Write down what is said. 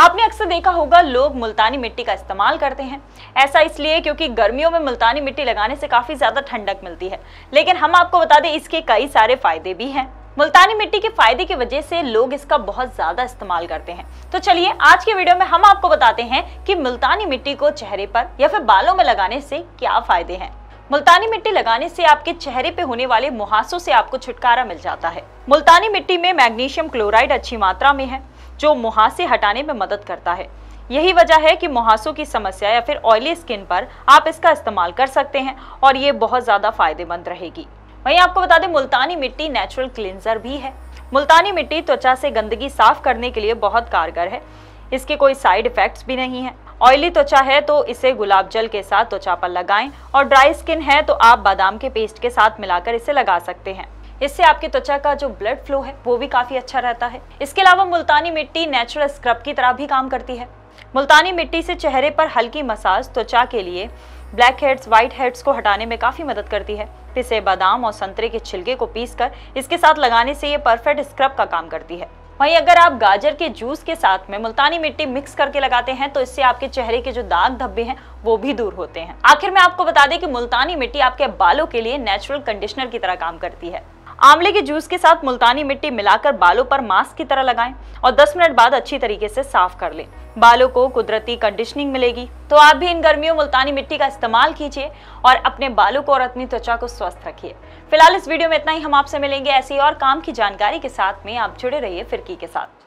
आपने अक्सर देखा होगा लोग मुल्तानी मिट्टी का इस्तेमाल करते हैं ऐसा इसलिए क्योंकि गर्मियों में मुल्तानी मिट्टी लगाने से काफ़ी ज़्यादा ठंडक मिलती है लेकिन हम आपको बता दें इसके कई सारे फ़ायदे भी हैं मुल्तानी मिट्टी के फायदे की वजह से लोग इसका बहुत ज्यादा इस्तेमाल करते हैं तो चलिए आज के वीडियो में हम आपको बताते हैं कि मुल्तानी मिट्टी को चेहरे पर या फिर बालों में लगाने से क्या फायदे हैं मुल्तानी मिट्टी लगाने से आपके चेहरे पे होने वाले मुहासों से आपको छुटकारा मिल जाता है मुल्तानी मिट्टी में मैग्नीशियम क्लोराइड अच्छी मात्रा में है जो मुहासे हटाने में मदद करता है यही वजह है कि मुहासों की समस्या या फिर ऑयली स्किन पर आप इसका इस्तेमाल कर सकते हैं और ये बहुत ज़्यादा फायदेमंद रहेगी वहीं आपको बता दें मुल्तानी मिट्टी नेचुरल क्लिनजर भी है मुल्तानी मिट्टी त्वचा से गंदगी साफ करने के लिए बहुत कारगर है इसके कोई साइड इफेक्ट्स भी नहीं है ऑयली त्वचा है तो इसे गुलाब जल के साथ त्वचा पर लगाएं और ड्राई स्किन है तो आप बादाम के पेस्ट के साथ मिलाकर इसे लगा सकते हैं इससे आपकी त्वचा का जो ब्लड फ्लो है वो भी काफी अच्छा रहता है इसके अलावा मुल्तानी मिट्टी नेचुरल स्क्रब की तरह भी काम करती है मुल्तानी मिट्टी से चेहरे पर हल्की मसाज त्वचा के लिए ब्लैक हेड्स व्हाइट हेड्स को हटाने में काफ़ी मदद करती है पिसे बादाम और संतरे के छिलके को पीसकर इसके साथ लगाने से ये परफेक्ट स्क्रब का काम करती है वहीं अगर आप गाजर के जूस के साथ में मुल्तानी मिट्टी मिक्स करके लगाते हैं तो इससे आपके चेहरे के जो दाग धब्बे हैं वो भी दूर होते हैं आखिर में आपको बता दें कि मुल्तानी मिट्टी आपके बालों के लिए नेचुरल कंडीशनर की तरह काम करती है आंवले के जूस के साथ मुल्तानी मिट्टी मिलाकर बालों पर मास्क की तरह लगाएं और 10 मिनट बाद अच्छी तरीके से साफ कर लें बालों को कुदरती कंडीशनिंग मिलेगी तो आप भी इन गर्मियों मुल्तानी मिट्टी का इस्तेमाल कीजिए और अपने बालों को और अपनी त्वचा को स्वस्थ रखिए फिलहाल इस वीडियो में इतना ही हम आपसे मिलेंगे ऐसी और काम की जानकारी के साथ में आप जुड़े रहिए फिरकी के साथ